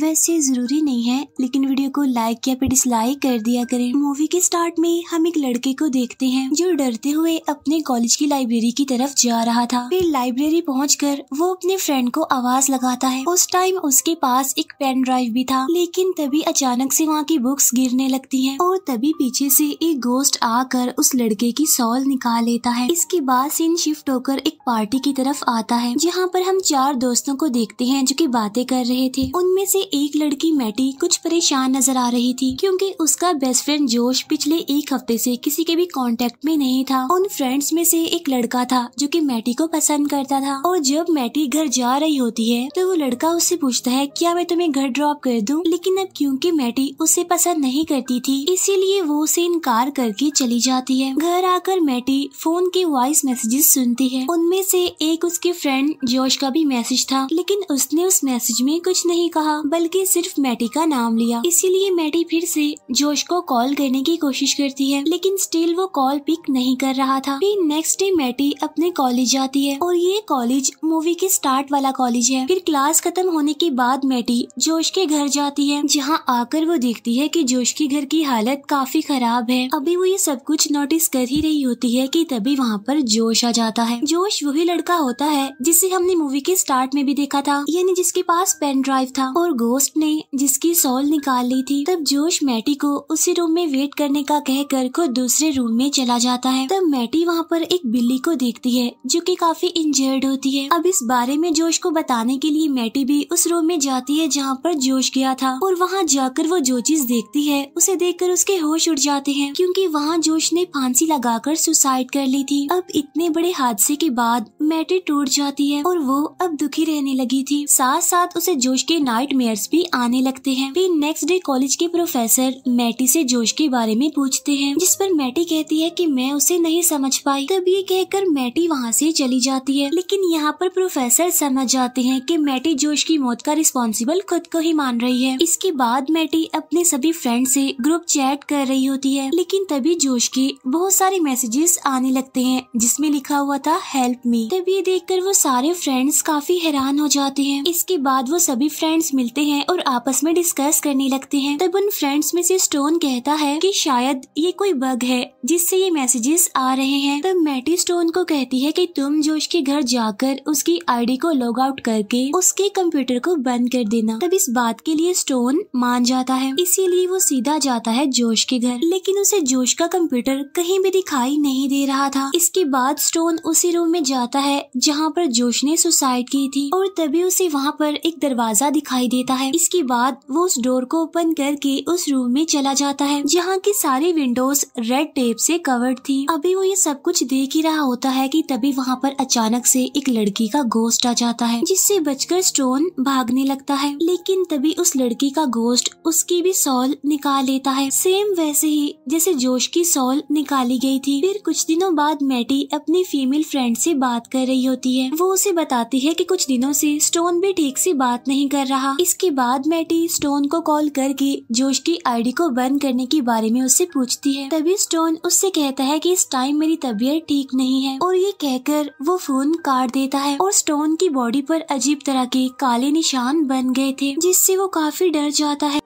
वैसे जरूरी नहीं है लेकिन वीडियो को लाइक या फिर डिसलाइक कर दिया करें मूवी के स्टार्ट में हम एक लड़के को देखते हैं जो डरते हुए अपने कॉलेज की लाइब्रेरी की तरफ जा रहा था फिर लाइब्रेरी पहुँच वो अपने फ्रेंड को आवाज लगाता है उस टाइम उसके पास एक पेन ड्राइव भी था लेकिन तभी अचानक से वहाँ की बुक्स गिरने लगती है और तभी पीछे से एक गोस्ट आकर उस लड़के की सॉल निकाल लेता है इसके बाद सीन शिफ्ट होकर एक पार्टी की तरफ आता है जहाँ पर हम चार दोस्तों को देखते हैं जो की बातें कर रहे थे उनमें से एक लड़की मैटी कुछ परेशान नजर आ रही थी क्योंकि उसका बेस्ट फ्रेंड जोश पिछले एक हफ्ते से किसी के भी कांटेक्ट में नहीं था उन फ्रेंड्स में से एक लड़का था जो कि मैटी को पसंद करता था और जब मैटी घर जा रही होती है तो वो लड़का उससे पूछता है क्या मैं तुम्हें घर ड्रॉप कर दूँ लेकिन अब क्यूँकी मैटी उसे पसंद नहीं करती थी इसीलिए वो उसे इनकार करके चली जाती है घर आकर मैटी फोन के वॉइस मैसेजेस सुनती है उनमें से एक उसके फ्रेंड जोश का भी मैसेज था लेकिन उसने उस मैसेज में कुछ नहीं कहा बल्कि सिर्फ मैटी का नाम लिया इसीलिए मैटी फिर से जोश को कॉल करने की कोशिश करती है लेकिन स्टिल वो कॉल पिक नहीं कर रहा था फिर नेक्स्ट डे मैटी अपने कॉलेज जाती है और ये कॉलेज मूवी के स्टार्ट वाला कॉलेज है फिर क्लास खत्म होने के बाद मैटी जोश के घर जाती है जहाँ आकर वो देखती है की जोश के घर की हालत काफी खराब है अभी वो ये सब कुछ नोटिस कर ही रही होती है की तभी वहाँ पर जोश आ जाता है जोश वही लड़का होता है जिसे हमने मूवी के स्टार्ट में भी देखा था यानी जिसके पास पेन ड्राइव था और गोस्ट ने जिसकी सॉल निकाल ली थी तब जोश मैटी को उसी रूम में वेट करने का कहकर खुद दूसरे रूम में चला जाता है तब मैटी वहाँ पर एक बिल्ली को देखती है जो कि काफी इंजर्ड होती है अब इस बारे में जोश को बताने के लिए मैटी भी उस रूम में जाती है जहाँ पर जोश गया था और वहाँ जाकर वो जो चीज देखती है उसे कर उसके होश उड़ जाते हैं क्योंकि वहाँ जोश ने फांसी कर सुसाइड कर ली थी अब इतने बड़े हादसे के बाद मैटी टूट जाती है और वो अब दुखी रहने लगी थी साथ साथ उसे जोश के नाइट में सीनियर्स भी आने लगते हैं फिर नेक्स्ट डे कॉलेज के प्रोफेसर मैटी से जोश के बारे में पूछते हैं जिस पर मैटी कहती है कि मैं उसे नहीं समझ पाई तब ये कहकर मैटी वहाँ से चली जाती है लेकिन यहाँ पर प्रोफेसर समझ जाते हैं कि मैटी जोश की मौत का रिस्पॉन्सिबल खुद को ही मान रही है इसके बाद मैटी अपने सभी फ्रेंड से ग्रुप चैट कर रही होती है लेकिन तभी जोश के बहुत सारे मैसेजेस आने लगते हैं जिसमे लिखा हुआ था हेल्प मी तभी कर वो सारे फ्रेंड्स काफी हैरान हो जाते हैं इसके बाद वो सभी फ्रेंड्स मिलते जाते हैं और आपस में डिस्कस करने लगते हैं तब उन फ्रेंड्स में से स्टोन कहता है कि शायद ये कोई बग है जिससे ये मैसेजेस आ रहे हैं तब मैटी स्टोन को कहती है कि तुम जोश के घर जाकर उसकी आईडी को लॉग आउट करके उसके कंप्यूटर को बंद कर देना तब इस बात के लिए स्टोन मान जाता है इसीलिए वो सीधा जाता है जोश के घर लेकिन उसे जोश का कंप्यूटर कहीं भी दिखाई नहीं दे रहा था इसके बाद स्टोन उसी रूम में जाता है जहाँ पर जोश ने सुसाइड की थी और तभी उसे वहाँ पर एक दरवाजा दिखाई देता देता है इसके बाद वो उस डोर को ओपन करके उस रूम में चला जाता है जहाँ की सारी विंडोज रेड टेप से कवर्ड थी अभी वो ये सब कुछ देख ही रहा होता है कि तभी वहाँ पर अचानक से एक लड़की का गोस्ट आ जाता है जिससे बचकर स्टोन भागने लगता है लेकिन तभी उस लड़की का गोस्ट उसकी भी सॉल निकाल लेता है सेम वैसे ही जैसे जोश की सॉल निकाली गयी थी फिर कुछ दिनों बाद मैटी अपनी फीमेल फ्रेंड से बात कर रही होती है वो उसे बताती है कि कुछ दिनों से स्टोन भी ठीक से बात नहीं कर रहा इस उसके बाद मैटी स्टोन को कॉल करके जोश की आईडी को बंद करने के बारे में उससे पूछती है तभी स्टोन उससे कहता है कि इस टाइम मेरी तबीयत ठीक नहीं है और ये कहकर वो फोन काट देता है और स्टोन की बॉडी पर अजीब तरह के काले निशान बन गए थे जिससे वो काफी डर जाता है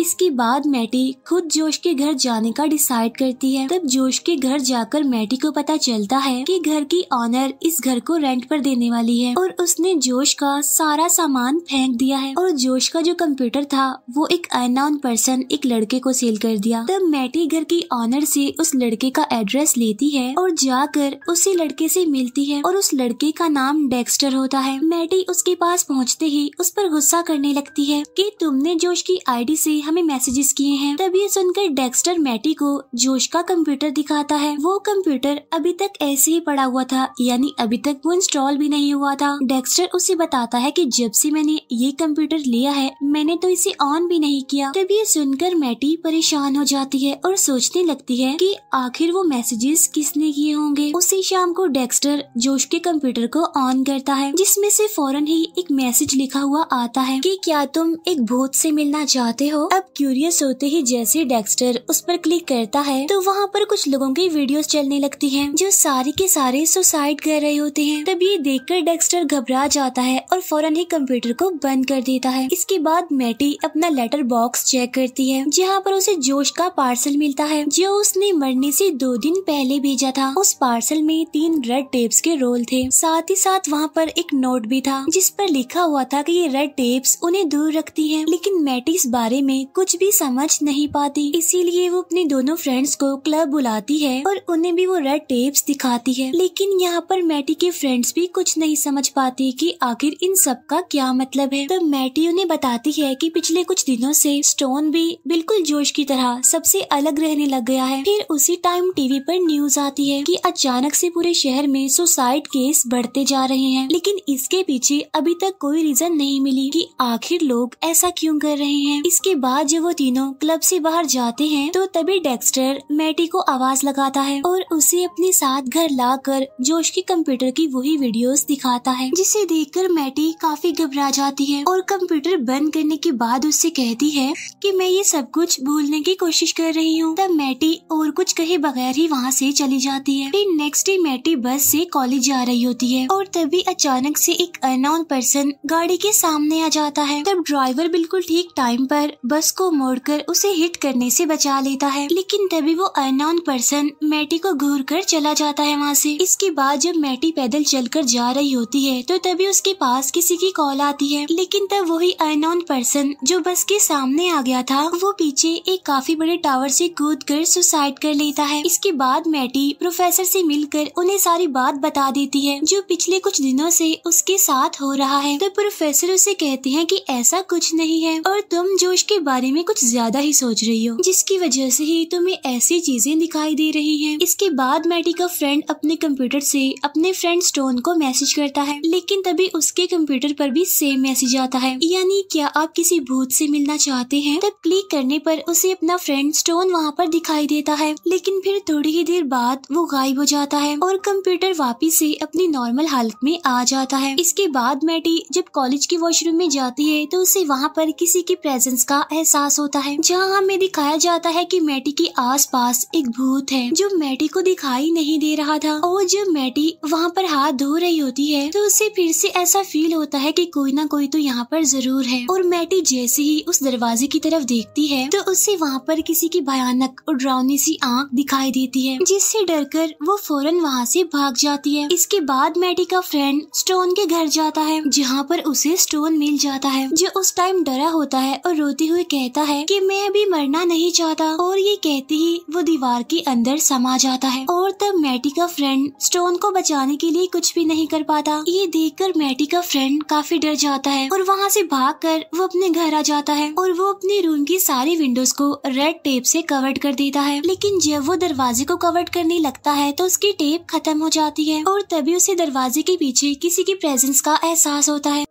इसके बाद मैटी खुद जोश के घर जाने का डिसाइड करती है तब जोश के घर जाकर मैटी को पता चलता है कि घर की ऑनर इस घर को रेंट पर देने वाली है और उसने जोश का सारा सामान फेंक दिया है और जोश का जो कंप्यूटर था वो एक अनाउन पर्सन एक लड़के को सेल कर दिया तब मैटी घर की ऑनर से उस लड़के का एड्रेस लेती है और जाकर उसी लड़के से मिलती है और उस लड़के का नाम डेक्स्टर होता है मैटी उसके पास पहुँचते ही उस पर गुस्सा करने लगती है की तुमने जोश की डी से हमें मैसेजेस किए हैं तभी सुनकर डेक्स्टर मैटी को जोश का कंप्यूटर दिखाता है वो कंप्यूटर अभी तक ऐसे ही पड़ा हुआ था यानी अभी तक वो इंस्टॉल भी नहीं हुआ था डेक्स्टर उसे बताता है कि जब से मैंने ये कंप्यूटर लिया है मैंने तो इसे ऑन भी नहीं किया तभी सुनकर मैटी परेशान हो जाती है और सोचने लगती है की आखिर वो मैसेजेस किसने किए होंगे उसी शाम को डेक्स्टर जोश के कंप्यूटर को ऑन करता है जिसमें से फौरन ही एक मैसेज लिखा हुआ आता है कि क्या तुम एक भूत से मिलना चाहते हो अब क्यूरियस होते ही जैसे डेक्स्टर उस पर क्लिक करता है तो वहाँ पर कुछ लोगों की वीडियोस चलने लगती हैं जो सारे के सारे सुसाइड कर रहे होते हैं तब ये कर डेक्स्टर घबरा जाता है और फौरन ही कंप्यूटर को बंद कर देता है इसके बाद मैटी अपना लेटर बॉक्स चेक करती है जहाँ पर उसे जोश का पार्सल मिलता है जो उसने मरने से दो दिन पहले भेजा था उस पार्सल में तीन रेड टेप्स के रोल थे साथ ही साथ वहाँ पर एक नोट भी था जिस पर लिखा हुआ था कि ये रेड टेप्स उन्हें दूर रखती है लेकिन मैटी इस बारे में में कुछ भी समझ नहीं पाती इसीलिए वो अपने दोनों फ्रेंड्स को क्लब बुलाती है और उन्हें भी वो रेड टेप्स दिखाती है लेकिन यहाँ पर मैटी के फ्रेंड्स भी कुछ नहीं समझ पाती कि आखिर इन सब का क्या मतलब है तब मैटी उन्हें बताती है कि पिछले कुछ दिनों से स्टोन भी बिल्कुल जोश की तरह सबसे अलग रहने लग गया है फिर उसी टाइम टीवी पर न्यूज आती है कि अचानक से पूरे शहर में सुसाइड केस बढ़ते जा रहे हैं लेकिन इसके पीछे अभी तक कोई रीजन नहीं मिली कि आखिर लोग ऐसा क्यों कर रहे हैं इसके बाद जब वो तीनों क्लब से बाहर जाते हैं तो तभी डेक्स्टर मैटी को आवाज लगाता है और उसे अपने साथ घर लाकर जोश के कंप्यूटर की वही वीडियोस दिखाता है जिसे देखकर मैटी काफी घबरा जाती है और कंप्यूटर बंद करने के बाद उससे कहती है कि मैं ये सब कुछ भूलने की कोशिश कर रही हूँ तब मैटी और कुछ कहे बगैर ही वहाँ से चली जाती है फिर नेक्स्ट डे मैटी बस से कॉलेज जा रही होती है और तभी अचानक से एक अननोन पर्सन गाड़ी के सामने आ जाता है तब ड्राइवर बिल्कुल ठीक टाइम पर बस को मोड़कर उसे हिट करने से बचा लेता है लेकिन तभी वो अननोन पर्सन मैटी को घूर कर चला जाता है वहाँ से इसके बाद जब मैटी पैदल चलकर जा रही होती है तो तभी उसके पास किसी की कॉल आती है लेकिन तब वही अननोन पर्सन जो बस के सामने आ गया था वो पीछे एक काफी बड़े टावर से कूद कर सुसाइड कर लेता है इसके बाद मैटी प्रोफेसर से मिलकर उन्हें सारी बात बता देती है जो पिछले कुछ दिनों से उसके साथ हो रहा है तो प्रोफेसर उसे कहते हैं कि ऐसा कुछ नहीं है और तुम जोश के बारे में कुछ ज्यादा ही सोच रही हो जिसकी वजह से ही तुम्हें ऐसी चीजें दिखाई दे रही हैं। इसके बाद मैडी का फ्रेंड अपने कंप्यूटर से अपने फ्रेंड स्टोन को मैसेज करता है लेकिन तभी उसके कंप्यूटर पर भी सेम मैसेज आता है यानी क्या आप किसी भूत से मिलना चाहते हैं तब क्लिक करने पर उसे अपना फ्रेंड स्टोन वहाँ पर दिखाई देता है लेकिन फिर थोड़ी ही देर बाद वो गायब हो जाता है और कंप्यूटर वापिस से अपनी नॉर्मल हालत में आ जाता है इसके बाद मैटी जब कॉलेज के वॉशरूम में जाती है तो उसे वहाँ पर किसी की प्रेजेंस का का एहसास होता है जहाँ हमें दिखाया जाता है कि मैटी के आसपास एक भूत है जो मैटी को दिखाई नहीं दे रहा था और जब मैटी वहाँ पर हाथ धो रही होती है तो उसे फिर से ऐसा फील होता है कि कोई ना कोई तो यहाँ पर जरूर है और मैटी जैसे ही उस दरवाजे की तरफ देखती है तो उसे वहाँ पर किसी की भयानक और ड्राउनी सी आंख दिखाई देती है जिससे डरकर वो फौरन वहाँ से भाग जाती है इसके बाद मैटी का फ्रेंड स्टोन के घर जाता है जहाँ पर उसे स्टोन मिल जाता है जो उस टाइम डरा होता है और रोती हुई हुए कहता है कि मैं अभी मरना नहीं चाहता और ये कहते ही वो दीवार के अंदर समा जाता है और तब मैटी का फ्रेंड स्टोन को बचाने के लिए कुछ भी नहीं कर पाता ये कर मैटी का फ्रेंड काफी डर जाता है और वहाँ से कर वो अपने घर आ जाता है और वो अपने रूम की सारी विंडोज को रेड टेप से कवर्ड कर देता है लेकिन जब वो दरवाजे को कवर्ड करने लगता है तो उसकी टेप खत्म हो जाती है और तभी उसे दरवाजे के पीछे किसी की प्रेजेंस का एहसास होता है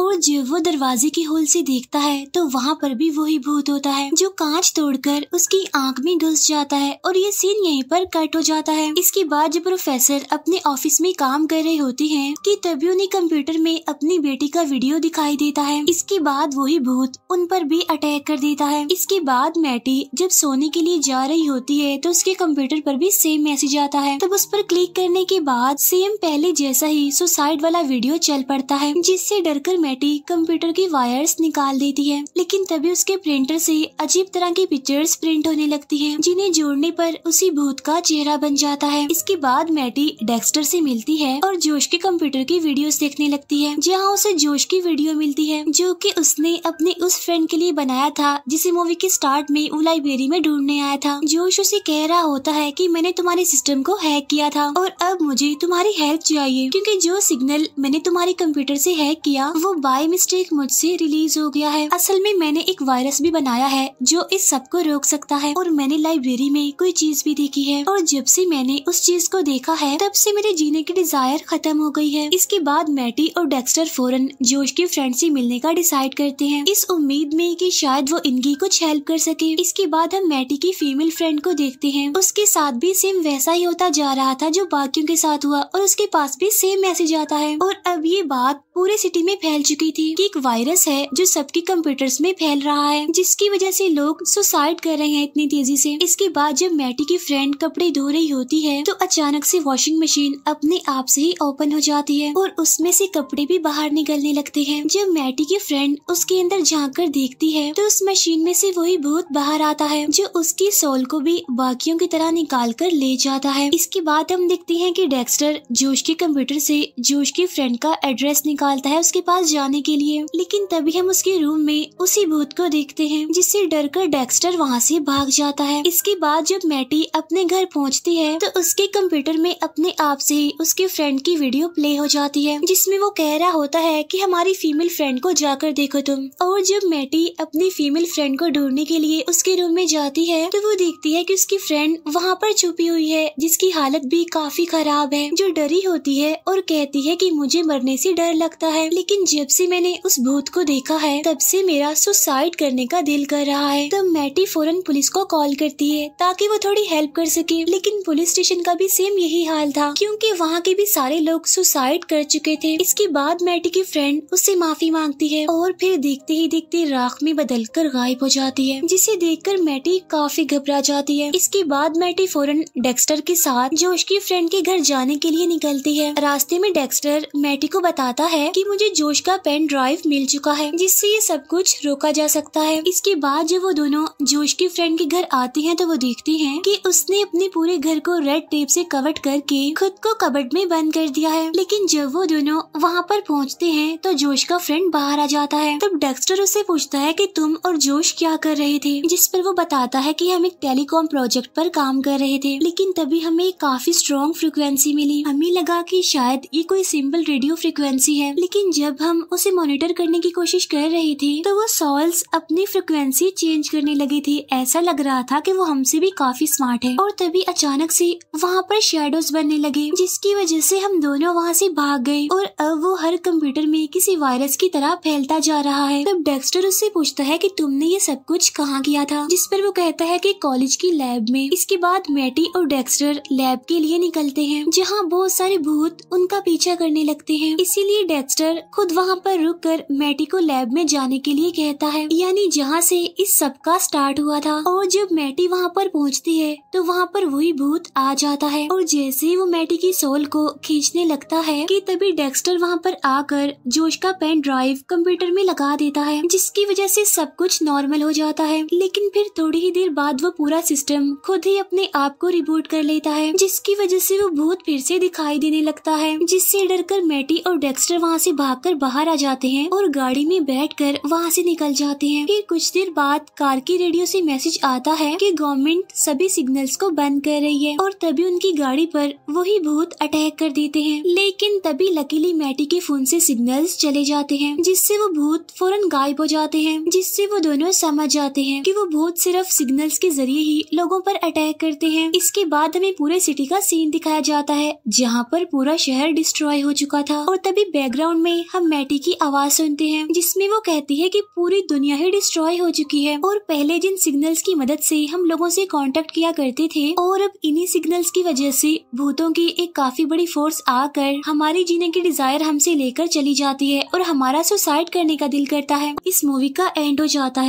और जब वो दरवाजे की होल से देखता है तो वहाँ पर भी वही भूत होता है जो कांच तोड़कर उसकी आंख में घुस जाता है और ये सीन यहीं पर कट हो जाता है इसके बाद जब प्रोफेसर अपने ऑफिस में काम कर रहे होते हैं कि तभी उन्हें कंप्यूटर में अपनी बेटी का वीडियो दिखाई देता है इसके बाद वही भूत उन पर भी अटैक कर देता है इसके बाद मैटी जब सोने के लिए जा रही होती है तो उसके कंप्यूटर पर भी सेम मैसेज आता है तब उस पर क्लिक करने के बाद सेम पहले जैसा ही सुसाइड वाला वीडियो चल पड़ता है जिससे डरकर मैटी कंप्यूटर की वायर्स निकाल देती है लेकिन तभी उसके प्रिंटर से अजीब तरह की पिक्चर्स प्रिंट होने लगती है जिन्हें जोड़ने पर उसी भूत का चेहरा बन जाता है इसके बाद मैटी डेक्स्टर से मिलती है और जोश के कंप्यूटर की वीडियो देखने लगती है जहाँ उसे जोश की वीडियो मिलती है जो की उसने अपने उस फ्रेंड के लिए बनाया था जिसे मूवी के स्टार्ट में वो लाइब्रेरी में ढूंढने आया था जोश उसे कह रहा होता है की मैंने तुम्हारे सिस्टम को हैक किया था और अब मुझे तुम्हारी हेल्प चाहिए क्योंकि जो सिग्नल मैंने तुम्हारे कंप्यूटर से हैक किया वो बाय मिस्टेक मुझसे रिलीज हो गया है असल में मैंने एक वायरस भी बनाया है जो इस सब को रोक सकता है और मैंने लाइब्रेरी में कोई चीज भी देखी है और जब से मैंने उस चीज को देखा है तब से मेरे जीने की डिजायर खत्म हो गई है इसके बाद मैटी और डेक्स्टर फोरन जोश के फ्रेंड से मिलने का डिसाइड करते हैं इस उम्मीद में कि शायद वो इनकी कुछ हेल्प कर सके इसके बाद हम मैटी की फीमेल फ्रेंड को देखते हैं उसके साथ भी सेम वैसा ही होता जा रहा था जो बाकियों के साथ हुआ और उसके पास भी सेम मैसेज आता है और अब ये बात पूरे सिटी में फैल फैल चुकी थी कि एक वायरस है जो सबके कंप्यूटर्स में फैल रहा है जिसकी वजह से लोग सुसाइड कर रहे हैं इतनी तेजी से इसके बाद जब मैटी की फ्रेंड कपड़े धो रही होती है तो अचानक से वॉशिंग मशीन अपने आप से ही ओपन हो जाती है और उसमें से कपड़े भी बाहर निकलने लगते है जब मैटी की फ्रेंड उसके अंदर झाँक कर देखती है तो उस मशीन में से वही भूत बाहर आता है जो उसकी सोल को भी बाकियों की तरह निकाल कर ले जाता है इसके बाद हम देखते हैं कि डेक्स्टर जोश के कंप्यूटर से जोश की फ्रेंड का एड्रेस निकालता है उसके पास पास जाने के लिए लेकिन तभी हम उसके रूम में उसी भूत को देखते हैं जिससे डर कर डेक्स्टर वहाँ से भाग जाता है इसके बाद जब मैटी अपने घर पहुँचती है तो उसके कंप्यूटर में अपने आप से ही उसके फ्रेंड की वीडियो प्ले हो जाती है जिसमे वो कह रहा होता है की हमारी फीमेल फ्रेंड को जाकर देखो तुम और जब मैटी अपनी फीमेल फ्रेंड को ढूंढने के लिए उसके रूम में जाती है तो वो देखती है की उसकी फ्रेंड वहाँ पर छुपी हुई है जिसकी हालत भी काफी खराब है जो डरी होती है और कहती है की मुझे मरने से डर लगता है लेकिन जब से मैंने उस भूत को देखा है तब से मेरा सुसाइड करने का दिल कर रहा है तब मैटी फौरन पुलिस को कॉल करती है ताकि वो थोड़ी हेल्प कर सके लेकिन पुलिस स्टेशन का भी सेम यही हाल था क्योंकि वहाँ के भी सारे लोग सुसाइड कर चुके थे इसके बाद मैटी की फ्रेंड उससे माफी मांगती है और फिर देखते ही देखते राख में बदल कर गायब हो जाती है जिसे कर मैटी काफी घबरा जाती है इसके बाद मैटी फौरन डेक्स्टर के साथ जोश की फ्रेंड के घर जाने के लिए निकलती है रास्ते में डेक्स्टर मैटी को बताता है की मुझे जोश का पेन ड्राइव मिल चुका है जिससे ये सब कुछ रोका जा सकता है इसके बाद जब वो दोनों जोश की फ्रेंड के घर आती हैं तो वो देखती हैं कि उसने अपने पूरे घर को रेड टेप से कवर करके खुद को कबड में बंद कर दिया है लेकिन जब वो दोनों वहाँ पर पहुँचते हैं तो जोश का फ्रेंड बाहर आ जाता है तब डेक्स्टर उससे पूछता है की तुम और जोश क्या कर रहे थे जिस पर वो बताता है की हम एक टेलीकॉम प्रोजेक्ट पर काम कर रहे थे लेकिन तभी हमें काफी स्ट्रॉन्ग फ्रिक्वेंसी मिली हमें लगा की शायद ये कोई सिंपल रेडियो फ्रिक्वेंसी है लेकिन जब हम हम उसे मॉनिटर करने की कोशिश कर रहे थे तो वो सॉल्स अपनी फ्रिक्वेंसी चेंज करने लगे थे ऐसा लग रहा था कि वो हमसे भी काफी स्मार्ट है और तभी अचानक से वहाँ पर शेडोज बनने लगे जिसकी वजह से हम दोनों वहाँ से भाग गए और अब वो हर कंप्यूटर में किसी वायरस की तरह फैलता जा रहा है तब डेक्स्टर उससे पूछता है कि तुमने ये सब कुछ कहाँ किया था जिस पर वो कहता है कि कॉलेज की लैब में इसके बाद मैटी और डेक्स्टर लैब के लिए निकलते हैं जहाँ बहुत सारे भूत उनका पीछा करने लगते हैं इसीलिए डेक्स्टर खुद वहाँ पर रुककर मैटी को लैब में जाने के लिए कहता है यानी जहाँ से इस सब का स्टार्ट हुआ था और जब मैटी वहाँ पर पहुँचती है तो वहाँ पर वही भूत आ जाता है और जैसे ही वो मैटी की सोल को खींचने लगता है कि तभी डेक्स्टर वहाँ पर आकर जोश का पेन ड्राइव कंप्यूटर में लगा देता है जिसकी वजह से सब कुछ नॉर्मल हो जाता है लेकिन फिर थोड़ी ही देर बाद वो पूरा सिस्टम खुद ही अपने आप को रिबूट कर लेता है जिसकी वजह से वो भूत फिर से दिखाई देने लगता है जिससे कर मैटी और डेक्स्टर वहाँ से भाग बाहर बाहर आ जाते हैं और गाड़ी में बैठ कर वहाँ से निकल जाते हैं फिर कुछ देर बाद कार की रेडियो से मैसेज आता है कि गवर्नमेंट सभी सिग्नल्स को बंद कर रही है और तभी उनकी गाड़ी पर वही भूत अटैक कर देते हैं लेकिन तभी लकीली मैटी के फोन से सिग्नल्स चले जाते हैं जिससे वो भूत फौरन गायब हो जाते हैं जिससे वो दोनों समझ जाते हैं कि वो भूत सिर्फ सिग्नल्स के जरिए ही लोगों पर अटैक करते हैं इसके बाद हमें पूरे सिटी का सीन दिखाया जाता है जहाँ पर पूरा शहर डिस्ट्रॉय हो चुका था और तभी बैकग्राउंड में हम मैटी की आवाज सुनते हैं जिसमें वो कहती है कि पूरी दुनिया ही डिस्ट्रॉय हो चुकी है और पहले जिन सिग्नल्स की मदद से हम लोगों से कांटेक्ट किया करते थे और अब इन्हीं सिग्नल्स की वजह से भूतों की एक काफी बड़ी फोर्स आकर हमारे जीने की डिजायर हमसे लेकर चली जाती है और हमारा सुसाइड करने का दिल करता है इस मूवी का एंड हो जाता है